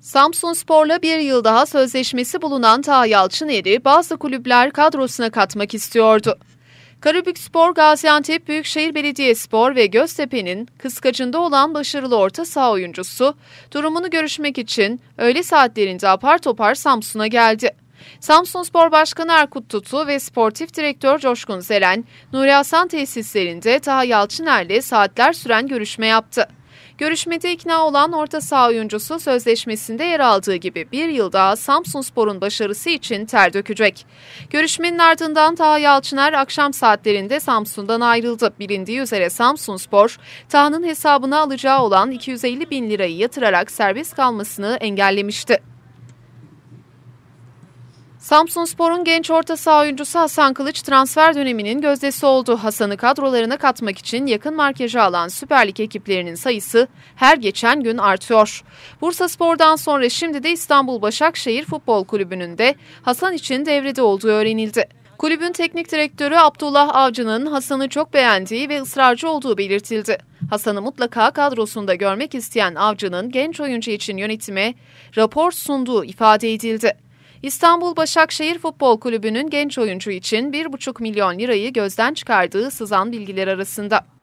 Samsun Spor'la bir yıl daha sözleşmesi bulunan Ta Yalçıner'i bazı kulüpler kadrosuna katmak istiyordu. Karabük Spor, Gaziantep Büyükşehir Belediyespor ve Göztepe'nin kıskacında olan başarılı orta saha oyuncusu durumunu görüşmek için öğle saatlerinde apar topar Samsun'a geldi. Samsun Spor Başkanı Erkut Tutu ve Sportif Direktör Coşkun Selen, Nuri Hasan tesislerinde Taha Yalçıner'le saatler süren görüşme yaptı. Görüşmede ikna olan orta saha oyuncusu sözleşmesinde yer aldığı gibi bir yıl daha sporun başarısı için ter dökecek. Görüşmenin ardından Taha Yalçıner akşam saatlerinde Samsun'dan ayrıldı. Bilindiği üzere spor Taha'nın hesabına alacağı olan 250 bin lirayı yatırarak serbest kalmasını engellemişti. Samsun Spor'un genç orta saha oyuncusu Hasan Kılıç transfer döneminin gözdesi oldu. Hasan'ı kadrolarına katmak için yakın markajı alan Süper Lig ekiplerinin sayısı her geçen gün artıyor. Bursa Spor'dan sonra şimdi de İstanbul Başakşehir Futbol Kulübü'nün de Hasan için devrede olduğu öğrenildi. Kulübün teknik direktörü Abdullah Avcı'nın Hasan'ı çok beğendiği ve ısrarcı olduğu belirtildi. Hasan'ı mutlaka kadrosunda görmek isteyen Avcı'nın genç oyuncu için yönetime rapor sunduğu ifade edildi. İstanbul Başakşehir Futbol Kulübü'nün genç oyuncu için 1,5 milyon lirayı gözden çıkardığı sızan bilgiler arasında.